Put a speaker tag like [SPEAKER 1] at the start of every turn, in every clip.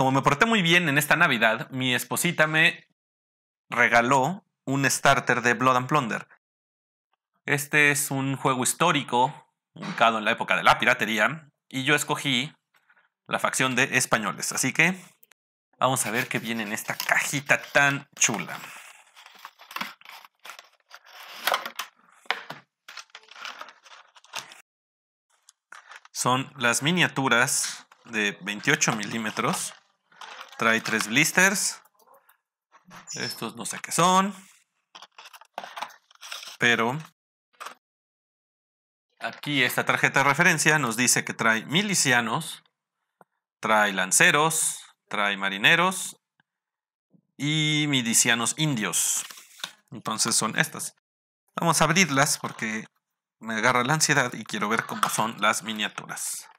[SPEAKER 1] como me porté muy bien en esta Navidad, mi esposita me regaló un starter de Blood and Plunder. Este es un juego histórico ubicado en la época de la piratería y yo escogí la facción de españoles. Así que vamos a ver qué viene en esta cajita tan chula. Son las miniaturas de 28 milímetros Trae tres blisters. Estos no sé qué son. Pero aquí esta tarjeta de referencia nos dice que trae milicianos, trae lanceros, trae marineros y milicianos indios. Entonces son estas. Vamos a abrirlas porque me agarra la ansiedad y quiero ver
[SPEAKER 2] cómo son las miniaturas.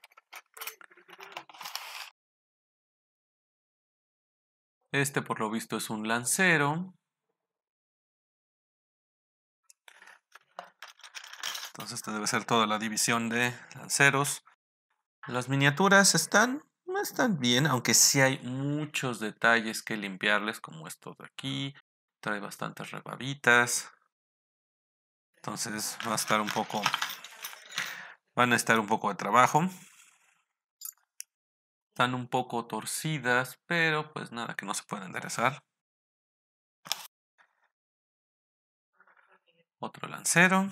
[SPEAKER 2] Este por lo visto es un lancero. Entonces esta debe ser toda la división
[SPEAKER 1] de lanceros. Las miniaturas están, están bien, aunque sí hay muchos detalles que limpiarles, como esto de aquí. Trae bastantes rebabitas. Entonces va a estar un poco... Van a estar un poco de trabajo. Están un poco torcidas, pero pues nada que no se pueden enderezar.
[SPEAKER 3] Otro lancero.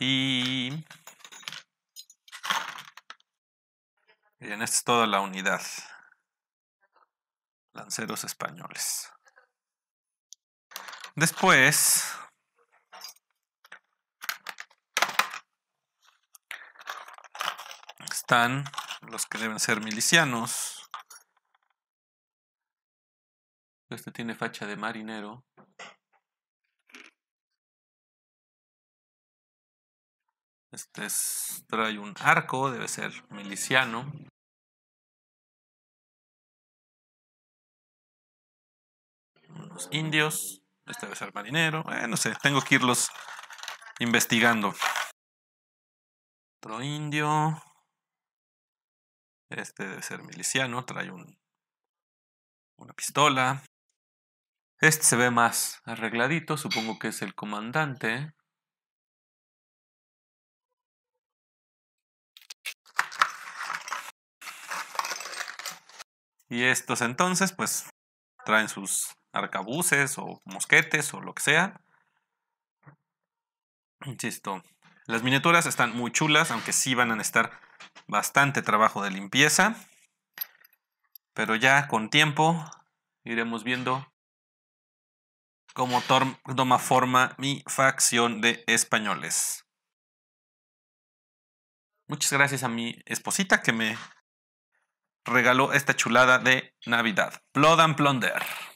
[SPEAKER 1] Y... Bien, esta es toda la unidad. Lanceros españoles.
[SPEAKER 2] Después,
[SPEAKER 1] están los que deben ser milicianos. Este tiene facha de marinero.
[SPEAKER 3] Este trae un arco, debe ser miliciano. Unos indios, este debe ser marinero.
[SPEAKER 1] no sé, tengo que irlos investigando. Otro
[SPEAKER 2] indio. Este debe ser miliciano, trae un, una pistola. Este se ve más arregladito, supongo que es el comandante. Y estos
[SPEAKER 1] entonces, pues, traen sus arcabuces o mosquetes o lo que sea. Insisto, las miniaturas están muy chulas, aunque sí van a estar bastante trabajo de limpieza, pero ya con
[SPEAKER 2] tiempo iremos viendo cómo toma forma mi facción de españoles. Muchas gracias a mi esposita que me regaló esta chulada de Navidad. Plodan and Plunder.